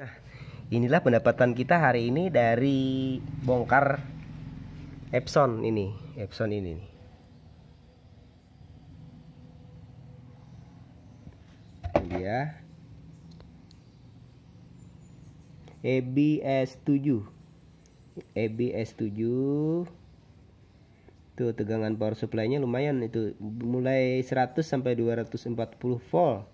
Nah, inilah pendapatan kita hari ini dari bongkar Epson ini, Epson ini Ini dia. EBS7. EBS7. Tuh tegangan power supply-nya lumayan itu mulai 100 sampai 240 volt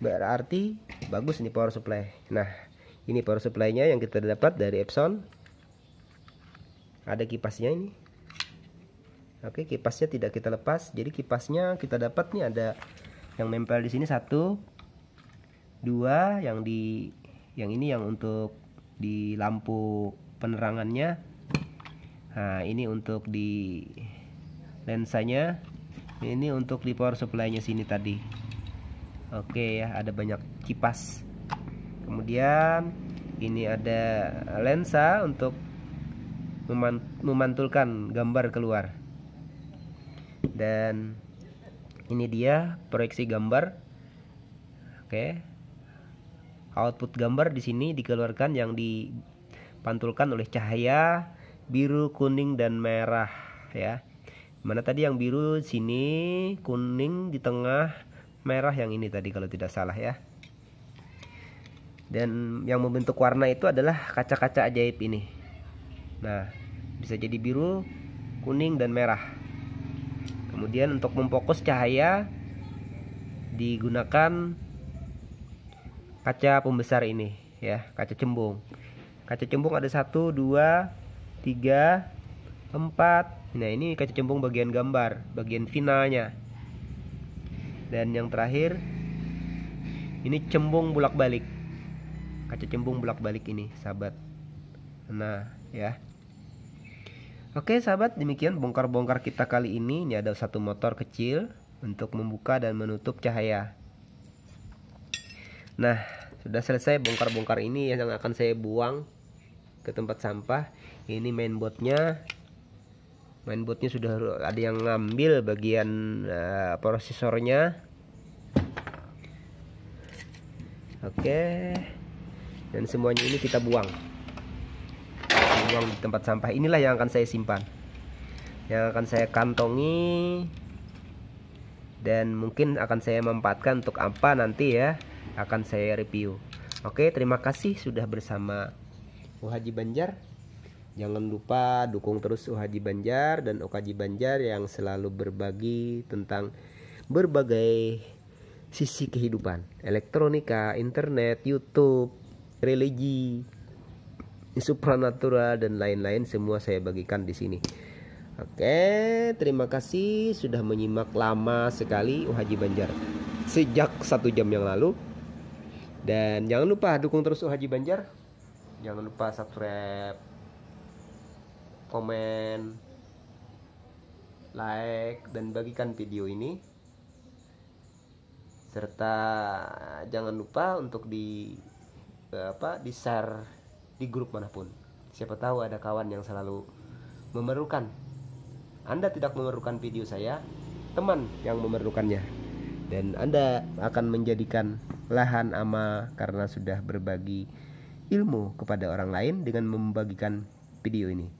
berarti bagus nih power supply nah ini power supply-nya yang kita dapat dari Epson ada kipasnya ini oke kipasnya tidak kita lepas jadi kipasnya kita dapat nih ada yang nempel di sini satu dua yang di yang ini yang untuk di lampu penerangannya nah ini untuk di lensanya ini untuk di power supply-nya sini tadi Oke ya, ada banyak kipas. Kemudian ini ada lensa untuk memantulkan gambar keluar. Dan ini dia proyeksi gambar. Oke. Output gambar di sini dikeluarkan yang dipantulkan oleh cahaya biru, kuning dan merah ya. Mana tadi yang biru sini, kuning di tengah, merah yang ini tadi kalau tidak salah ya dan yang membentuk warna itu adalah kaca-kaca ajaib ini nah bisa jadi biru kuning dan merah kemudian untuk memfokus cahaya digunakan kaca pembesar ini ya kaca cembung kaca cembung ada satu dua tiga empat nah ini kaca cembung bagian gambar bagian finalnya dan yang terakhir ini cembung bolak balik kaca cembung bolak balik ini sahabat nah ya oke sahabat demikian bongkar bongkar kita kali ini ini ada satu motor kecil untuk membuka dan menutup cahaya nah sudah selesai bongkar bongkar ini yang akan saya buang ke tempat sampah ini mainboardnya mainboardnya sudah ada yang ngambil bagian uh, prosesornya oke dan semuanya ini kita buang kita buang di tempat sampah inilah yang akan saya simpan yang akan saya kantongi dan mungkin akan saya manfaatkan untuk apa nanti ya akan saya review oke terima kasih sudah bersama Wahaji Banjar Jangan lupa dukung terus UHaji Banjar dan Okaji Banjar yang selalu berbagi tentang berbagai sisi kehidupan, elektronika, internet, YouTube, religi, supranatural dan lain-lain semua saya bagikan di sini. Oke, terima kasih sudah menyimak lama sekali UHaji Banjar sejak satu jam yang lalu. Dan jangan lupa dukung terus UHaji Banjar. Jangan lupa subscribe komen, like, dan bagikan video ini. Serta jangan lupa untuk di eh, apa di share di grup manapun. Siapa tahu ada kawan yang selalu memerlukan. Anda tidak memerlukan video saya, teman yang memerlukannya. Dan Anda akan menjadikan lahan amal karena sudah berbagi ilmu kepada orang lain dengan membagikan video ini.